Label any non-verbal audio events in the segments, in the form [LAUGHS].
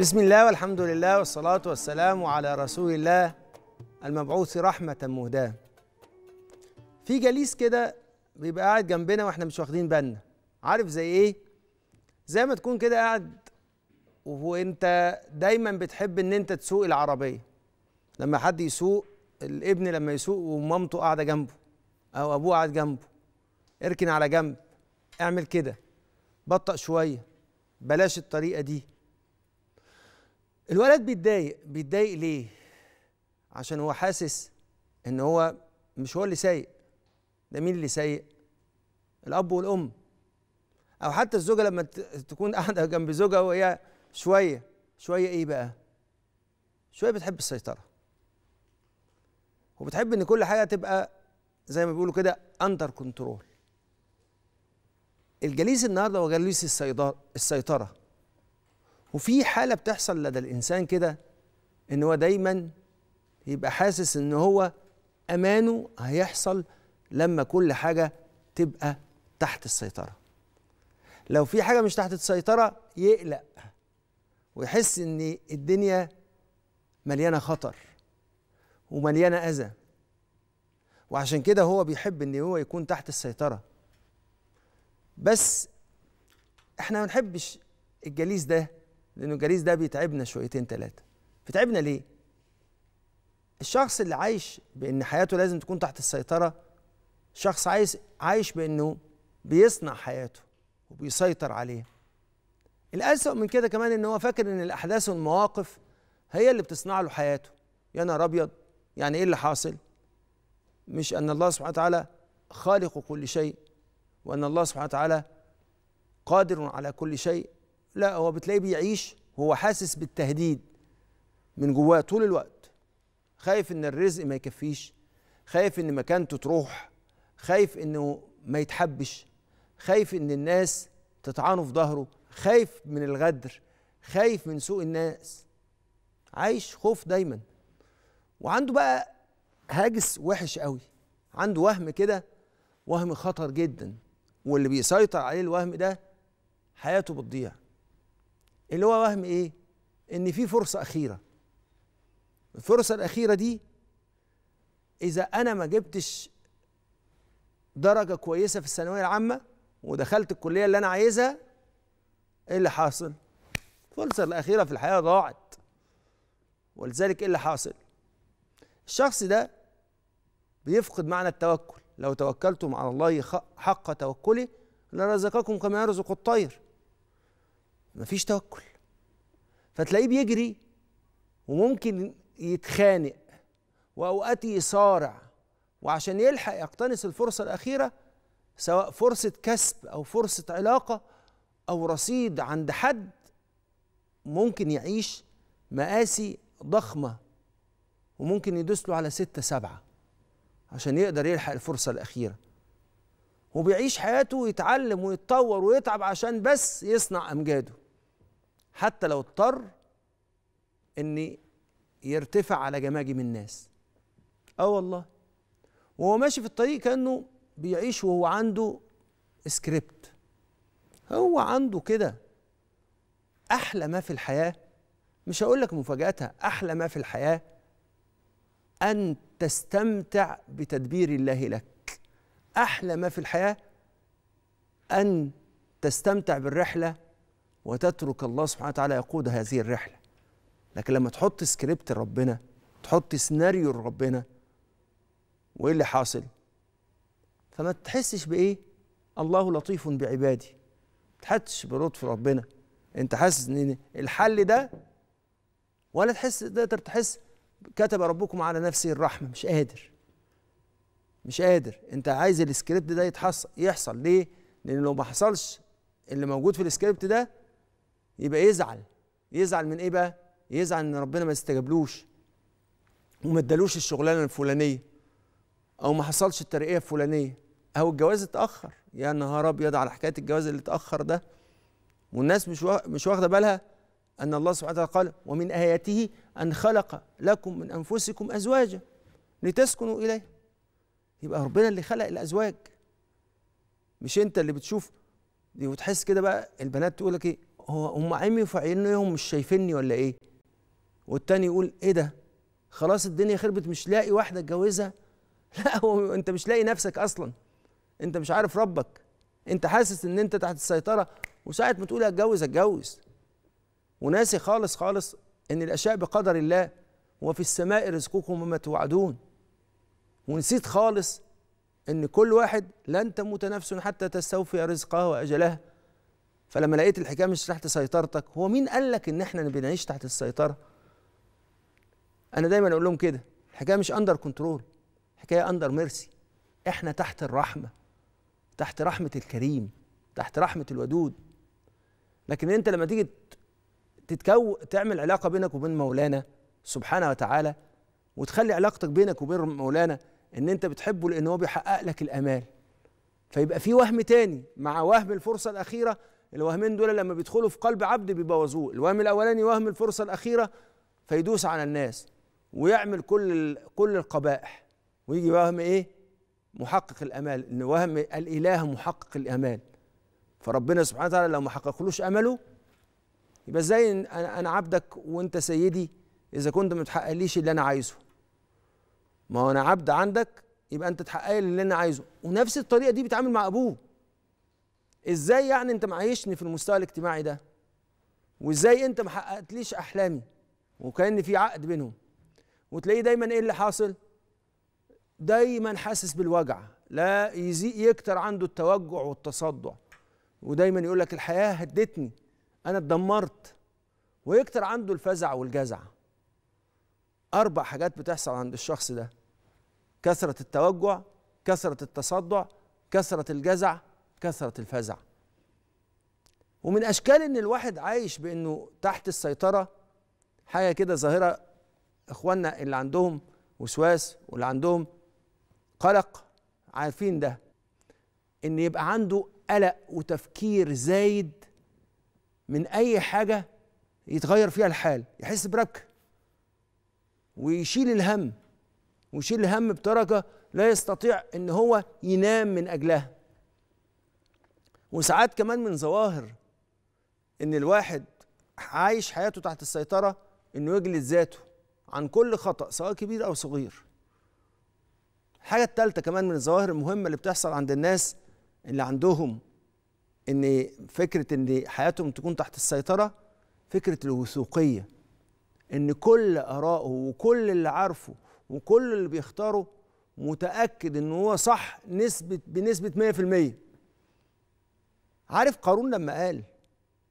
بسم الله والحمد لله والصلاة والسلام على رسول الله المبعوث رحمة مهداة في جليس كده بيبقى قاعد جنبنا واحنا مش واخدين بالنا عارف زي ايه زي ما تكون كده قاعد وانت دايما بتحب ان انت تسوق العربية لما حد يسوق الابن لما يسوق ومامته قاعدة جنبه او ابوه قاعد جنبه اركن على جنب اعمل كده بطأ شوية بلاش الطريقة دي الولد بيتضايق بيتضايق ليه عشان هو حاسس ان هو مش هو اللي سايق ده مين اللي سايق الاب والام او حتى الزوجه لما تكون [LAUGHS] قاعده جنب زوجها وهي شويه شويه ايه بقى شويه بتحب السيطره وبتحب ان كل حاجه تبقى زي ما بيقولوا كده اندر كنترول الجليس النهارده هو جليس السيطره وفي حاله بتحصل لدى الانسان كده ان هو دايما يبقى حاسس ان هو امانه هيحصل لما كل حاجه تبقى تحت السيطره لو في حاجه مش تحت السيطره يقلق ويحس ان الدنيا مليانه خطر ومليانه اذى وعشان كده هو بيحب ان هو يكون تحت السيطره بس احنا ما بنحبش الجليس ده لأنه الجليس ده بيتعبنا شويتين ثلاثة بيتعبنا ليه؟ الشخص اللي عايش بأن حياته لازم تكون تحت السيطرة شخص عايش عايش بأنه بيصنع حياته وبيسيطر عليها الأسوأ من كده كمان إن هو فاكر إن الأحداث والمواقف هي اللي بتصنع له حياته يا نهار أبيض يعني إيه اللي حاصل؟ مش أن الله سبحانه وتعالى خالق كل شيء وأن الله سبحانه وتعالى قادر على كل شيء لا هو بتلاقيه بيعيش وهو حاسس بالتهديد من جواه طول الوقت خايف ان الرزق ما يكفيش خايف ان مكانته تروح خايف انه ما يتحبش خايف ان الناس تطعنه في ظهره خايف من الغدر خايف من سوء الناس عايش خوف دايما وعنده بقى هاجس وحش قوي عنده وهم كده وهم خطر جدا واللي بيسيطر عليه الوهم ده حياته بتضيع اللي هو وهم ايه ان في فرصه اخيره الفرصه الاخيره دي اذا انا ما جبتش درجه كويسه في الثانويه العامه ودخلت الكليه اللي انا عايزها ايه اللي حاصل الفرصه الاخيره في الحياه ضاعت ولذلك ايه اللي حاصل الشخص ده بيفقد معنى التوكل لو توكلتم على الله حق توكله لرزقكم كما يرزق الطير مفيش توكل فتلاقيه بيجري وممكن يتخانق واوقات يصارع وعشان يلحق يقتنص الفرصه الاخيره سواء فرصه كسب او فرصه علاقه او رصيد عند حد ممكن يعيش مآسي ضخمه وممكن يدوس له على ستة سبعة عشان يقدر يلحق الفرصة الأخيرة وبيعيش حياته ويتعلم ويتطور ويتعب عشان بس يصنع أمجاده حتى لو اضطر ان يرتفع على جماجم الناس اه والله وهو ماشي في الطريق كانه بيعيش وهو عنده سكريبت هو عنده كده احلى ما في الحياه مش هقول لك مفاجاتها احلى ما في الحياه ان تستمتع بتدبير الله لك احلى ما في الحياه ان تستمتع بالرحله وتترك الله سبحانه وتعالى يقود هذه الرحلة لكن لما تحط سكريبت ربنا تحط سيناريو ربنا وإيه اللي حاصل فما تحسش بإيه الله لطيف بعبادي تحسش بلطف ربنا انت حاسس ان الحل ده ولا تحس تقدر تحس كتب ربكم على نفسه الرحمه مش قادر مش قادر انت عايز السكريبت ده يتحصل يحصل ليه لان لو ما حصلش اللي موجود في السكريبت ده يبقى يزعل يزعل من ايه بقى يزعل ان ربنا ما استجابلوش وما ادالوش الشغلانه الفلانيه او ما حصلش الترقيه الفلانيه او الجواز اتاخر يا نهار ابيض على حكايه الجواز اللي اتاخر ده والناس مش مش واخده بالها ان الله سبحانه وتعالى قال ومن اياته ان خلق لكم من انفسكم ازواجا لتسكنوا اليه يبقى ربنا اللي خلق الازواج مش انت اللي بتشوف وتحس كده بقى البنات تقول لك ايه هو هم عمي في عينيهم مش شايفيني ولا ايه والتاني يقول ايه ده خلاص الدنيا خربت مش لاقي واحده اتجوزها [LAUGHS] لا هو انت مش لاقي نفسك اصلا انت مش عارف ربك انت حاسس ان انت تحت السيطره وساعه ما تقول هتجوز هتجوز وناسي خالص خالص ان الاشياء بقدر الله وفي السماء رزقكم وما توعدون ونسيت خالص ان كل واحد لن تموت نفس حتى تستوفي رزقها واجلها فلما لقيت الحكايه مش تحت سيطرتك هو مين قال لك ان احنا بنعيش تحت السيطره انا دايما اقول لهم كده الحكايه مش اندر كنترول الحكايه اندر ميرسي احنا تحت الرحمه تحت رحمه الكريم تحت رحمه الودود لكن انت لما تيجي تتكو تعمل علاقه بينك وبين مولانا سبحانه وتعالى وتخلي علاقتك بينك وبين مولانا ان انت بتحبه لان هو بيحقق لك الامال فيبقى في وهم تاني مع وهم الفرصه الاخيره الوهمين دول لما بيدخلوا في قلب عبد بيبوظوه الوهم الاولاني وهم الفرصه الاخيره فيدوس على الناس ويعمل كل كل القبائح ويجي وهم ايه محقق الامال ان وهم الاله محقق الامال فربنا سبحانه وتعالى لو ما حققلوش امله يبقى ازاي انا عبدك وانت سيدي اذا كنت ما تحققليش اللي انا عايزه ما هو انا عبد عندك يبقى انت تحقق اللي انا عايزه ونفس الطريقه دي بيتعامل مع ابوه ازاي يعني انت معيشني في المستوى الاجتماعي ده وازاي انت ما حققتليش احلامي وكان في عقد بينهم وتلاقيه دايما ايه اللي حاصل دايما حاسس بالوجع لا يزيد يكتر عنده التوجع والتصدع ودايما يقول لك الحياه هدتني انا اتدمرت ويكتر عنده الفزع والجزع اربع حاجات بتحصل عند الشخص ده كثره التوجع كثره التصدع كثره الجزع كثره الفزع ومن اشكال ان الواحد عايش بانه تحت السيطره حاجه كده ظاهره اخواننا اللي عندهم وسواس واللي عندهم قلق عارفين ده ان يبقى عنده قلق وتفكير زايد من اي حاجه يتغير فيها الحال يحس بربكه ويشيل الهم ويشيل الهم بدرجه لا يستطيع ان هو ينام من اجلها وساعات كمان من ظواهر ان الواحد عايش حياته تحت السيطره انه يجلد ذاته عن كل خطا سواء كبير او صغير الحاجه الثالثه كمان من الظواهر المهمه اللي بتحصل عند الناس اللي عندهم ان فكره ان حياتهم تكون تحت السيطره فكره الوثوقيه ان كل ارائه وكل اللي عارفه وكل اللي بيختاره متاكد ان هو صح نسبه بنسبه 100% عارف قارون لما قال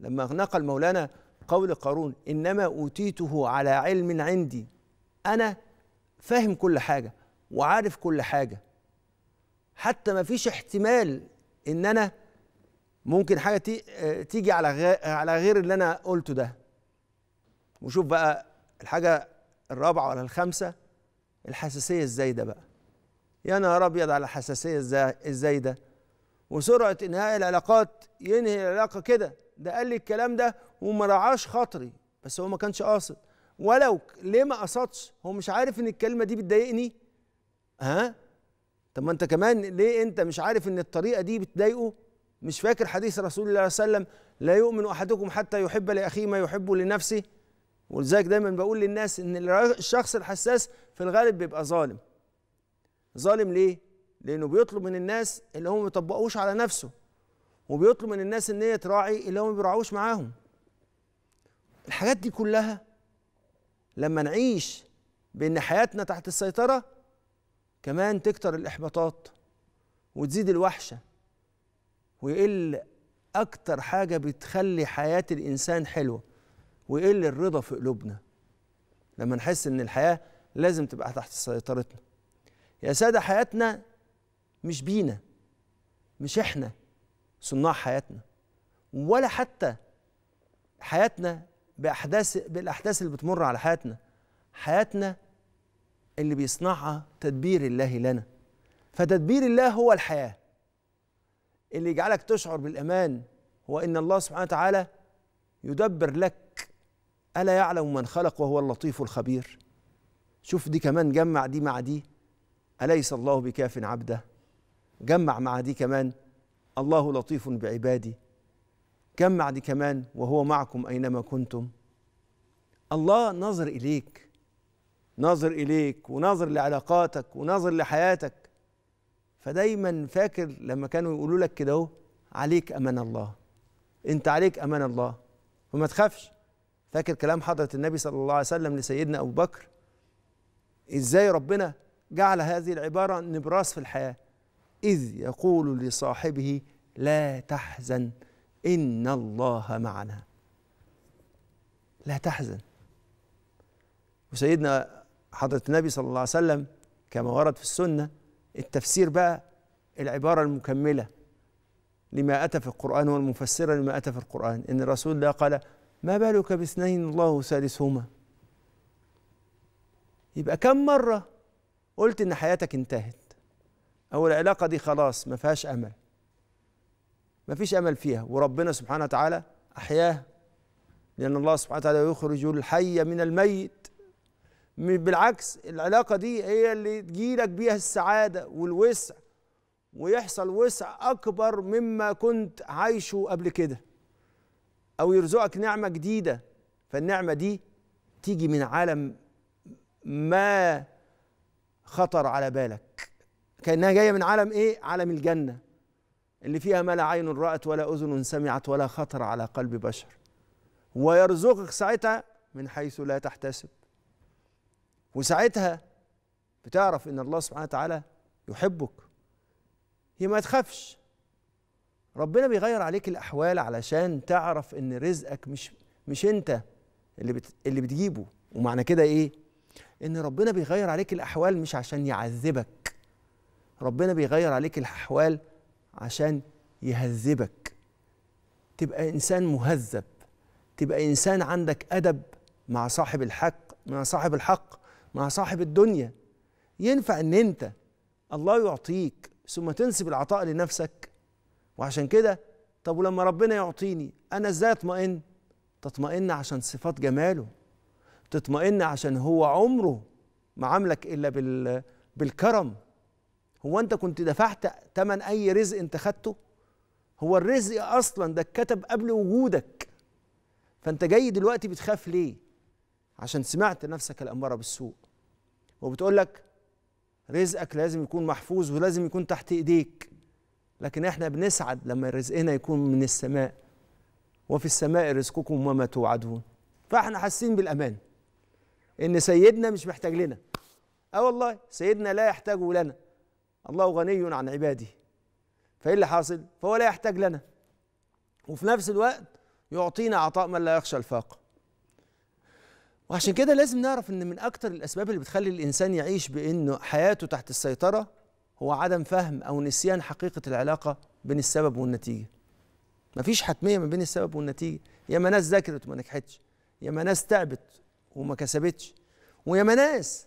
لما نقل مولانا قول قارون انما اوتيته على علم عندي انا فاهم كل حاجه وعارف كل حاجه حتى ما فيش احتمال ان انا ممكن حاجه تيجي على على غير اللي انا قلته ده وشوف بقى الحاجه الرابعه ولا الخامسه الحساسيه الزايده بقى يا نهار ابيض على الحساسيه الزايده وسرعه انهاء العلاقات ينهي العلاقه كده ده قال لي الكلام ده وما رعاش خاطري بس هو ما كانش قاصد ولو ليه ما قصدش هو مش عارف ان الكلمه دي بتضايقني ها طب ما انت كمان ليه انت مش عارف ان الطريقه دي بتضايقه مش فاكر حديث رسول الله صلى الله عليه وسلم لا يؤمن احدكم حتى يحب لاخيه ما يحبه لنفسه ولذلك دايما بقول للناس ان الشخص الحساس في الغالب بيبقى ظالم ظالم ليه لانه بيطلب من الناس اللي هم ما بيطبقوش على نفسه وبيطلب من الناس ان هي تراعي اللي هم ما بيراعوش معاهم الحاجات دي كلها لما نعيش بان حياتنا تحت السيطره كمان تكتر الاحباطات وتزيد الوحشه ويقل اكتر حاجه بتخلي حياه الانسان حلوه ويقل الرضا في قلوبنا لما نحس ان الحياه لازم تبقى تحت سيطرتنا يا ساده حياتنا مش بينا مش احنا صناع حياتنا ولا حتى حياتنا باحداث بالاحداث اللي بتمر على حياتنا حياتنا اللي بيصنعها تدبير الله لنا فتدبير الله هو الحياه اللي يجعلك تشعر بالامان هو ان الله سبحانه وتعالى يدبر لك الا يعلم من خلق وهو اللطيف الخبير شوف دي كمان جمع دي مع دي اليس الله بكاف عبده جمع مع دي كمان الله لطيف بعبادي جمع دي كمان وهو معكم أينما كنتم الله ناظر إليك ناظر إليك وناظر لعلاقاتك وناظر لحياتك فدايما فاكر لما كانوا يقولوا لك كده اهو عليك أمان الله أنت عليك أمان الله وما تخافش فاكر كلام حضرة النبي صلى الله عليه وسلم لسيدنا أبو بكر إزاي ربنا جعل هذه العبارة نبراس في الحياة إذ يقول لصاحبه لا تحزن إن الله معنا لا تحزن وسيدنا حضرة النبي صلى الله عليه وسلم كما ورد في السنة التفسير بقى العبارة المكملة لما أتى في القرآن والمفسرة لما أتى في القرآن إن الرسول الله قال ما بالك باثنين الله ثالثهما يبقى كم مرة قلت إن حياتك انتهت هو العلاقه دي خلاص ما فيهاش امل ما فيش امل فيها وربنا سبحانه وتعالى احياها لان الله سبحانه وتعالى يخرج الحي من الميت بالعكس العلاقه دي هي اللي تجيلك بيها السعاده والوسع ويحصل وسع اكبر مما كنت عايشه قبل كده او يرزقك نعمه جديده فالنعمه دي تيجي من عالم ما خطر على بالك كأنها جاية من عالم إيه؟ عالم الجنة اللي فيها ما لا عين رأت ولا أذن سمعت ولا خطر على قلب بشر ويرزقك ساعتها من حيث لا تحتسب وساعتها بتعرف إن الله سبحانه وتعالى يحبك هي ما تخافش ربنا بيغير عليك الأحوال علشان تعرف إن رزقك مش مش أنت اللي بت اللي بتجيبه ومعنى كده إيه؟ إن ربنا بيغير عليك الأحوال مش عشان يعذبك ربنا بيغير عليك الاحوال عشان يهذبك تبقى انسان مهذب تبقى انسان عندك ادب مع صاحب الحق مع صاحب الحق مع صاحب الدنيا ينفع ان انت الله يعطيك ثم تنسب العطاء لنفسك وعشان كده طب ولما ربنا يعطيني انا ازاي اطمئن تطمئن عشان صفات جماله تطمئن عشان هو عمره ما عاملك الا بالكرم هو انت كنت دفعت تمن اي رزق انت خدته هو الرزق اصلا ده اتكتب قبل وجودك فانت جاي دلوقتي بتخاف ليه عشان سمعت نفسك الاماره بالسوء وبتقول لك رزقك لازم يكون محفوظ ولازم يكون تحت ايديك لكن احنا بنسعد لما رزقنا يكون من السماء وفي السماء رزقكم وما توعدون فاحنا حاسين بالامان ان سيدنا مش محتاج لنا اه والله سيدنا لا يحتاجه لنا الله غني عن عباده فايه اللي حاصل فهو لا يحتاج لنا وفي نفس الوقت يعطينا عطاء من لا يخشى الفاقه وعشان كده لازم نعرف ان من اكتر الاسباب اللي بتخلي الانسان يعيش بانه حياته تحت السيطره هو عدم فهم او نسيان حقيقه العلاقه بين السبب والنتيجه مفيش حتميه ما بين السبب والنتيجه يا ما ناس ذاكرت وما نجحتش يا ما ناس تعبت وما كسبتش ويا ما ناس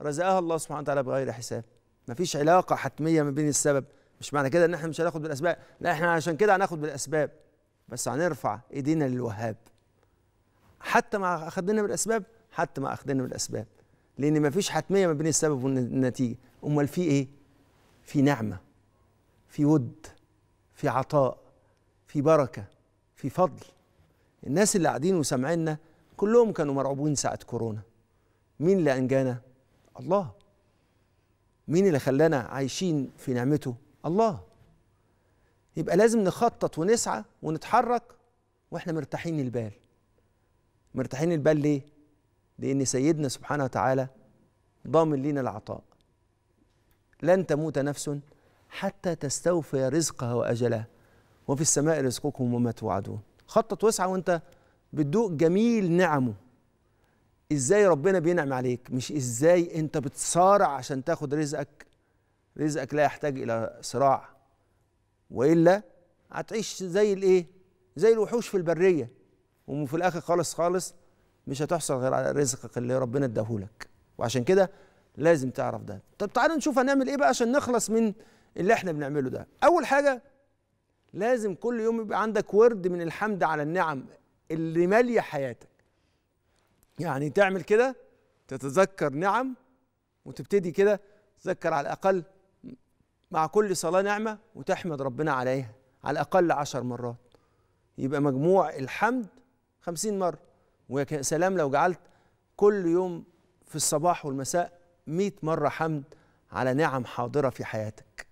رزقها الله سبحانه وتعالى بغير حساب مفيش علاقه حتميه ما بين السبب مش معنى كده ان احنا مش هناخد بالاسباب لا احنا عشان كده هناخد بالاسباب بس هنرفع ايدينا للوهاب حتى ما اخدنا بالاسباب حتى ما اخدنا بالاسباب لان مفيش حتميه ما بين السبب والنتيجه امال في ايه في نعمه في ود في عطاء في بركه في فضل الناس اللي قاعدين وسامعيننا كلهم كانوا مرعوبين ساعه كورونا مين اللي انجانا الله مين اللي خلانا عايشين في نعمته الله يبقى لازم نخطط ونسعى ونتحرك واحنا مرتاحين البال مرتاحين البال ليه لان سيدنا سبحانه وتعالى ضامن لينا العطاء لن تموت نفس حتى تستوفي رزقها واجلها وفي السماء رزقكم وما توعدون خطط واسعى وانت بتدوق جميل نعمه ازاي ربنا بينعم عليك مش ازاي انت بتصارع عشان تاخد رزقك رزقك لا يحتاج الى صراع والا هتعيش زي الايه زي الوحوش في البريه وفي الاخر خالص خالص مش هتحصل غير على رزقك اللي ربنا اداهولك وعشان كده لازم تعرف ده طب تعالوا نشوف هنعمل ايه بقى عشان نخلص من اللي احنا بنعمله ده اول حاجه لازم كل يوم يبقى عندك ورد من الحمد على النعم اللي ماليه حياتك يعني تعمل كده تتذكر نعم وتبتدي كده تذكر على الأقل مع كل صلاة نعمة وتحمد ربنا عليها على الأقل عشر مرات يبقى مجموع الحمد خمسين مرة ويا سلام لو جعلت كل يوم في الصباح والمساء مئة مرة حمد على نعم حاضرة في حياتك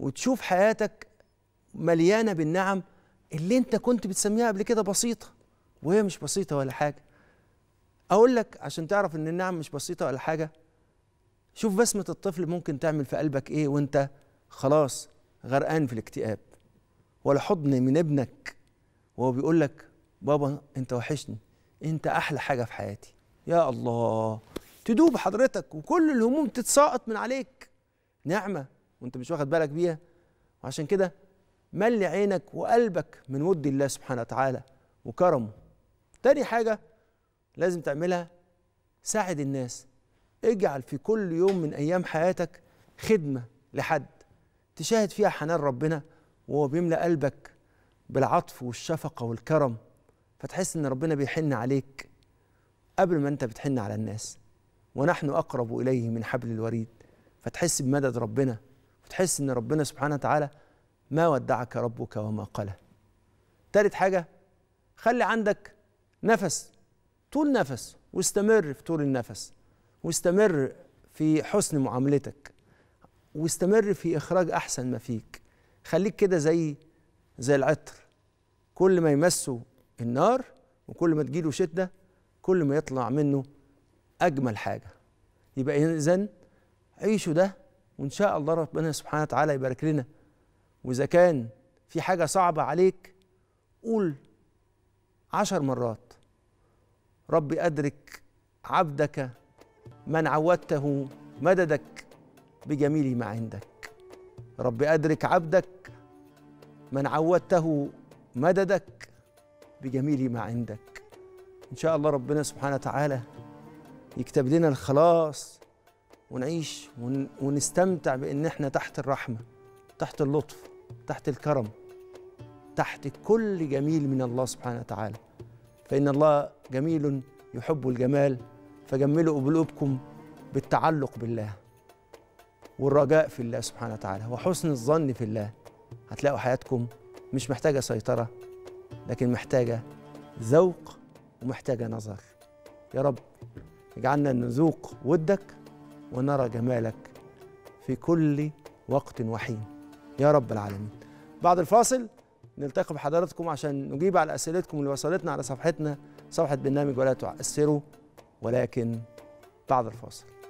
وتشوف حياتك مليانة بالنعم اللي انت كنت بتسميها قبل كده بسيطة وهي مش بسيطة ولا حاجة اقول لك عشان تعرف ان النعم مش بسيطه ولا حاجه شوف بسمه الطفل ممكن تعمل في قلبك ايه وانت خلاص غرقان في الاكتئاب ولا حضن من ابنك وهو بيقول لك بابا انت وحشني انت احلى حاجه في حياتي يا الله تدوب حضرتك وكل الهموم تتساقط من عليك نعمه وانت مش واخد بالك بيها وعشان كده ملي عينك وقلبك من ود الله سبحانه وتعالى وكرمه تاني حاجه لازم تعملها ساعد الناس اجعل في كل يوم من ايام حياتك خدمه لحد تشاهد فيها حنان ربنا وهو بيملى قلبك بالعطف والشفقه والكرم فتحس ان ربنا بيحن عليك قبل ما انت بتحن على الناس ونحن اقرب اليه من حبل الوريد فتحس بمدد ربنا وتحس ان ربنا سبحانه وتعالى ما ودعك ربك وما قلى تالت حاجه خلي عندك نفس طول نفس واستمر في طول النفس واستمر في حسن معاملتك واستمر في إخراج أحسن ما فيك خليك كده زي زي العطر كل ما يمسه النار وكل ما تجيله شدة كل ما يطلع منه أجمل حاجة يبقى إذن عيشوا ده وإن شاء الله ربنا سبحانه وتعالى يبارك لنا وإذا كان في حاجة صعبة عليك قول عشر مرات رب أدرك عبدك من عودته مددك بجميل ما عندك رب أدرك عبدك من عودته مددك بجميل ما عندك إن شاء الله ربنا سبحانه وتعالى يكتب لنا الخلاص ونعيش ونستمتع بإن إحنا تحت الرحمة تحت اللطف تحت الكرم تحت كل جميل من الله سبحانه وتعالى فإن الله جميل يحب الجمال فجملوا قلوبكم بالتعلق بالله والرجاء في الله سبحانه وتعالى وحسن الظن في الله هتلاقوا حياتكم مش محتاجة سيطرة لكن محتاجة ذوق ومحتاجة نظر يا رب اجعلنا نذوق ودك ونرى جمالك في كل وقت وحين يا رب العالمين بعد الفاصل نلتقي بحضراتكم عشان نجيب على اسئلتكم اللي وصلتنا على صفحتنا صفحه برنامج ولا تعسروا ولكن بعد الفاصل